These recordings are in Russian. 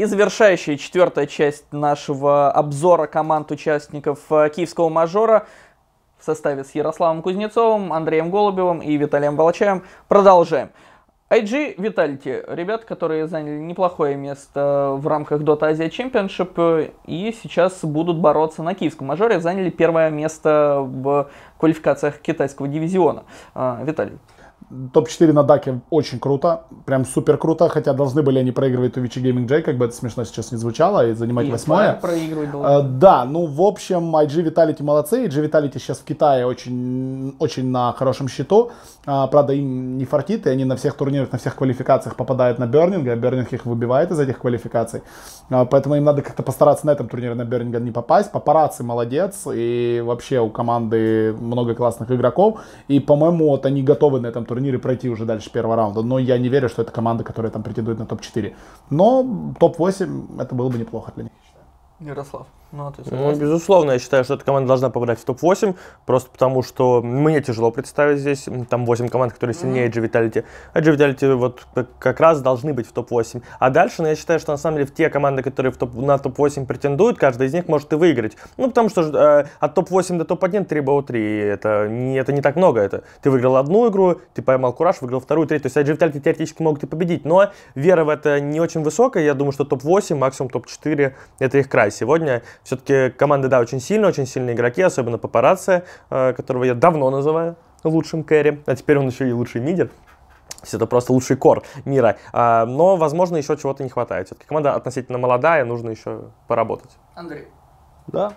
И завершающая четвертая часть нашего обзора команд участников э, киевского мажора в составе с Ярославом Кузнецовым, Андреем Голубевым и Виталием Волочаем. Продолжаем. IG Vitality, ребят, которые заняли неплохое место в рамках Dota Asia Championship э, и сейчас будут бороться на киевском мажоре, заняли первое место в квалификациях китайского дивизиона. Э, Виталий. Топ-4 на Даке очень круто, прям супер круто, хотя должны были они проигрывать Twitch и Gaming J, как бы это смешно сейчас не звучало, и занимать восьмое. Э, да, ну в общем, IG Vitality молодцы, IG Vitality сейчас в Китае очень, очень на хорошем счету, а, правда им не фартит, и они на всех турнирах, на всех квалификациях попадают на Бернинга, Бернинг их выбивает из этих квалификаций, а, поэтому им надо как-то постараться на этом турнире на Бернинга не попасть, папарацци молодец, и вообще у команды много классных игроков, и по-моему вот они готовы на этом турнире пройти уже дальше первого раунда. Но я не верю, что это команда, которая там претендует на топ-4. Но топ-8 это было бы неплохо для них, Ярослав. Ну, а ну, безусловно, я считаю, что эта команда должна попадать в топ-8, просто потому что мне тяжело представить здесь, там 8 команд, которые сильнее mm-hmm. G-Vitality, а G-Vitality вот как раз должны быть в топ-8. А дальше, ну, я считаю, что на самом деле те команды, которые в топ, на топ-8 претендуют, каждая из них может и выиграть. Ну, потому что э, от топ-8 до топ-1 3 БО 3, это не, это не так много, это ты выиграл одну игру, ты поймал кураж, выиграл вторую, третью, то есть G-Vitality теоретически могут и победить, но вера в это не очень высокая, я думаю, что топ-8, максимум топ-4, это их край сегодня, все-таки команда, да, очень сильная, очень сильные игроки, особенно папарацци, э, которого я давно называю лучшим кэри, а теперь он еще и лучший мидер. Все это просто лучший кор мира. А, но, возможно, еще чего-то не хватает. Все-таки команда относительно молодая, нужно еще поработать. Андрей. Да.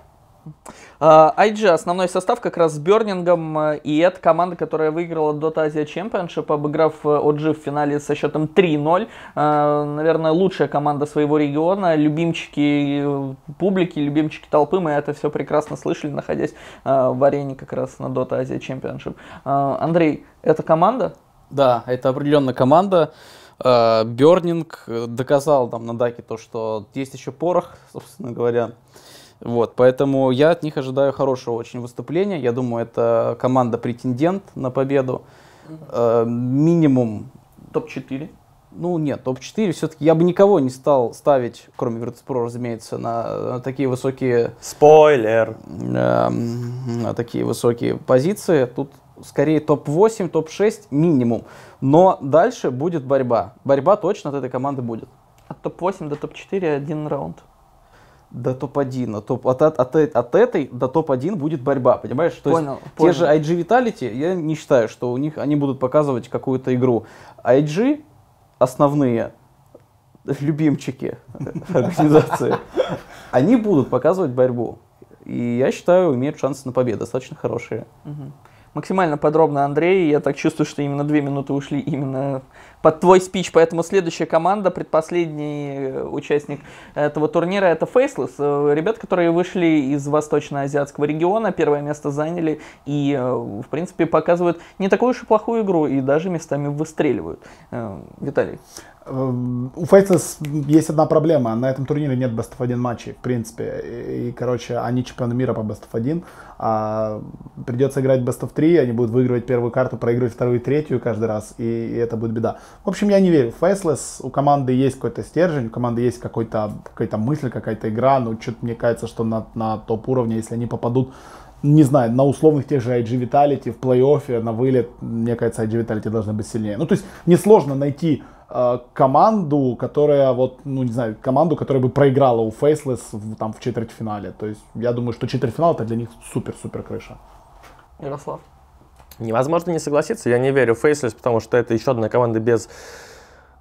А, IG, основной состав как раз с Бернингом, э, и это команда, которая выиграла Dota Asia Championship, обыграв э, OG в финале со счетом 3-0. А, наверное, лучшая команда своего региона, любимчики э, публики, любимчики толпы, мы это все прекрасно слышали, находясь в арене как раз на Dota Asia Championship. А, Андрей, это команда? Да, это определенно команда. Бернинг доказал там на Даке то, что есть еще порох, собственно говоря. Вот, поэтому я от них ожидаю хорошего очень выступления. Я думаю, это команда претендент на победу. Э, минимум... Топ-4? Ну нет, топ-4 все-таки я бы никого не стал ставить, кроме Virtus.pro, разумеется, на, на такие высокие... Спойлер! Э, на такие высокие позиции. Тут скорее топ-8, топ-6 минимум. Но дальше будет борьба. Борьба точно от этой команды будет. От топ-8 до топ-4 один раунд до топ-1, от, топ, от, от, от этой до топ-1 будет борьба, понимаешь? То понял, есть понял. те же IG Vitality, я не считаю, что у них они будут показывать какую-то игру. IG основные любимчики организации, они будут показывать борьбу. И я считаю, имеют шансы на победу, достаточно хорошие. Угу максимально подробно, Андрей. Я так чувствую, что именно две минуты ушли именно под твой спич. Поэтому следующая команда, предпоследний э, участник этого турнира, это Faceless. Э, Ребят, которые вышли из восточно-азиатского региона, первое место заняли и, э, в принципе, показывают не такую уж и плохую игру, и даже местами выстреливают. Виталий. Эм, у Фейтсес есть одна проблема. На этом турнире нет Best of 1 матчей, в принципе. И, короче, они чемпионы мира по Best of 1. А придется играть Best of 3, они будут выигрывать первую карту, проигрывать вторую и третью каждый раз, и, и это будет беда. В общем, я не верю. Фейслес у команды есть какой-то стержень, у команды есть какой-то, какая-то мысль, какая-то игра. но ну, что-то мне кажется, что на, на топ-уровне, если они попадут не знаю, на условных тех же IG Vitality в плей-оффе, на вылет, мне кажется, IG Vitality должны быть сильнее. Ну, то есть, несложно найти Э, команду, которая вот, ну не знаю, команду, которая бы проиграла у Faceless в, там в четвертьфинале. То есть я думаю, что четвертьфинал это для них супер-супер крыша. Ярослав. Невозможно не согласиться. Я не верю в Faceless, потому что это еще одна команда без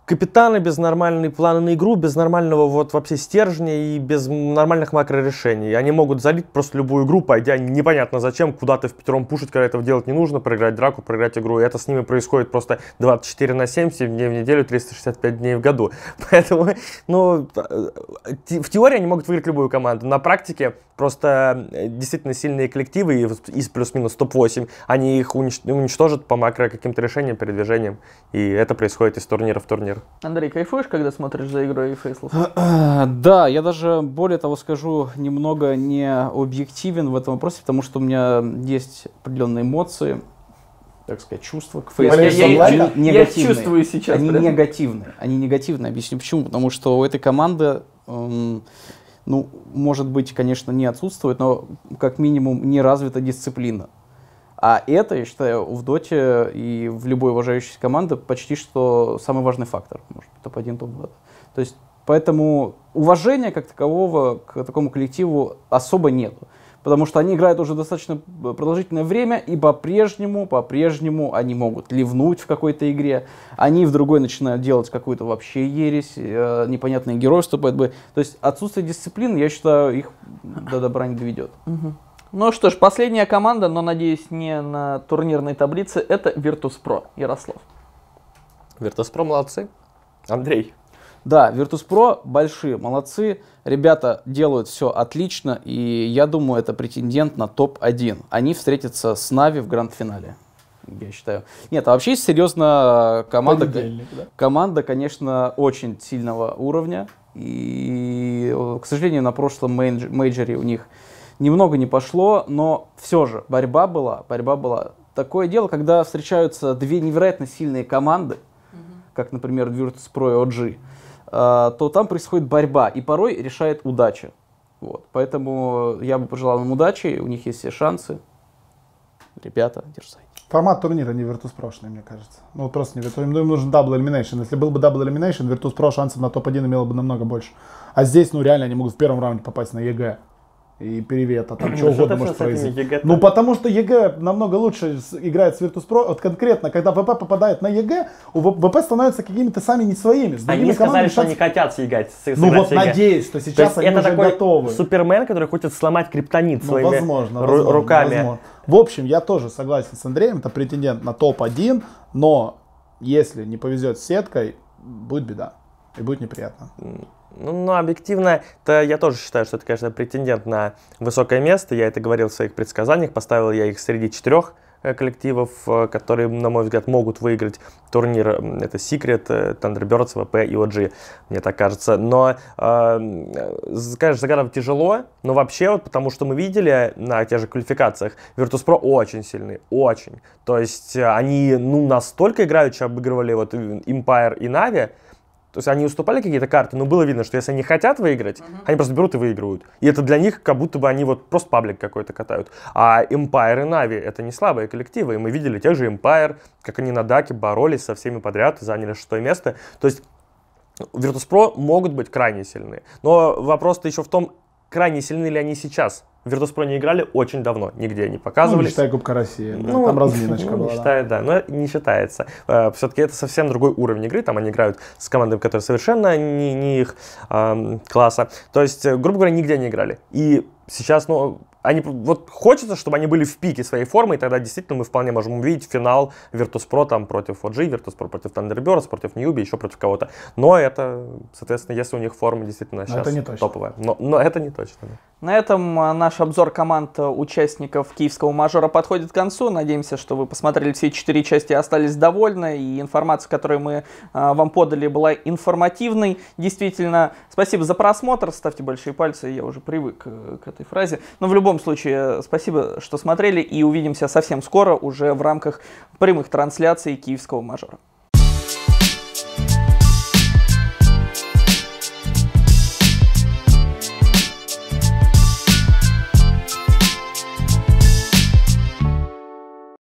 капитана без нормальной плана на игру, без нормального вот вообще стержня и без нормальных макрорешений. Они могут залить просто любую игру, пойдя непонятно зачем, куда-то в пятером пушить, когда этого делать не нужно, проиграть драку, проиграть игру. И это с ними происходит просто 24 на 7, 7 дней в неделю, 365 дней в году. Поэтому, ну, в теории они могут выиграть любую команду. На практике просто э, действительно сильные коллективы из плюс-минус топ-8, они их уничтожат по макро каким-то решениям, передвижениям. И это происходит из турнира в турнир тренер. Андрей, кайфуешь, когда смотришь за игрой Фейслов? да, я даже, более того, скажу, немного не объективен в этом вопросе, потому что у меня есть определенные эмоции, так сказать, чувства к Фейслу. Я, я, я, чувствую сейчас. Они прям. негативные. Они негативные. Объясню почему. Потому что у этой команды... Эм, ну, может быть, конечно, не отсутствует, но как минимум не развита дисциплина. А это, я считаю, в Доте и в любой уважающейся команде почти что самый важный фактор. Может быть, топ-1, топ-2. То есть, поэтому уважения как такового к такому коллективу особо нету. Потому что они играют уже достаточно э, продолжительное время, и по-прежнему, по-прежнему они могут ливнуть в какой-то игре. Они в другой начинают делать какую-то вообще ересь, э, непонятные герои вступают бы. То есть отсутствие дисциплины, я считаю, их до добра не доведет. Угу. Ну что ж, последняя команда, но, надеюсь, не на турнирной таблице, это Virtus.pro, Ярослав. Virtus.pro молодцы. Андрей. Да, Virtus.pro большие молодцы. Ребята делают все отлично, и я думаю, это претендент на топ-1. Они встретятся с Нави в гранд-финале я считаю. Нет, а вообще серьезно э, команда, да? команда, конечно, очень сильного уровня. И, э, к сожалению, на прошлом мейдж, мейджоре у них Немного не пошло, но все же борьба была, борьба была. Такое дело, когда встречаются две невероятно сильные команды, угу. как, например, Virtus Pro и OG, э, а, то там происходит борьба, и порой решает удача. Вот. Поэтому я бы пожелал им удачи, у них есть все шансы. Ребята, дерзайте. Формат турнира не Virtus.pro, мне кажется. Ну, вот просто не Virtus. Им ну, нужен дабл элиминейшн. Если был бы дабл элиминейшн, Virtus.pro шансов на топ-1 имело бы намного больше. А здесь, ну, реально они могут в первом раунде попасть на ЕГЭ. E и привет, а там что угодно может произойти. Ну, потому что ЕГЭ намного лучше играет с Virtus.pro. Вот конкретно, когда ВП попадает на ЕГЭ, у ВП становятся какими-то сами не своими. С они сказали, что шанс... они хотят ну, сыграть. сыграть ну вот ЕГЭ. надеюсь, что сейчас они это уже такой готовы. Супермен, который хочет сломать криптонит ну, своими возможно, ру- возможно, руками. Возможно. В общем, я тоже согласен с Андреем, это претендент на топ-1, но если не повезет с сеткой, будет беда. И будет неприятно. Ну, ну, объективно, то я тоже считаю, что это, конечно, претендент на высокое место. Я это говорил в своих предсказаниях, поставил я их среди четырех э, коллективов, э, которые, на мой взгляд, могут выиграть турнир. Это Secret, э, Thunderbirds, VP и OG, мне так кажется. Но, э, конечно, загадывать тяжело, но вообще, вот, потому что мы видели на тех же квалификациях, Virtus.pro очень сильный, очень. То есть они ну, настолько играют, что обыгрывали вот Empire и Na'Vi, то есть они уступали какие-то карты, но было видно, что если они хотят выиграть, uh-huh. они просто берут и выигрывают. И это для них как будто бы они вот просто паблик какой-то катают. А Empire и Na'Vi это не слабые коллективы, и мы видели тех же Empire, как они на Даке боролись со всеми подряд и заняли шестое место. То есть Virtus.pro могут быть крайне сильны. Но вопрос-то еще в том, крайне сильны ли они сейчас. В Virtus.pro не играли очень давно, нигде не показывали. Ну, не считая Кубка России, да, ну, там разминочка ну, была. Не считая, да, но не считается. Э, Все-таки это совсем другой уровень игры, там они играют с командами, которые совершенно не, не их э, класса. То есть, э, грубо говоря, нигде не играли. И сейчас, ну, они, вот хочется, чтобы они были в пике своей формы, и тогда действительно мы вполне можем увидеть финал Virtus.pro там против OG, Virtus.pro против Thunderbirds, против Ньюби еще против кого-то. Но это, соответственно, если у них форма действительно сейчас но это не точно. топовая. Но, но это не точно. Да. На этом а, наш обзор команд э, участников киевского мажора подходит к концу. Надеемся, что вы посмотрели все четыре части и остались довольны. И информация, которую мы а, вам подали, была информативной. Действительно, спасибо за просмотр. Ставьте большие пальцы, я уже привык э, к этой фразе. Но в любом случае, э, спасибо, что смотрели, и увидимся совсем скоро уже в рамках прямых трансляций киевского мажора.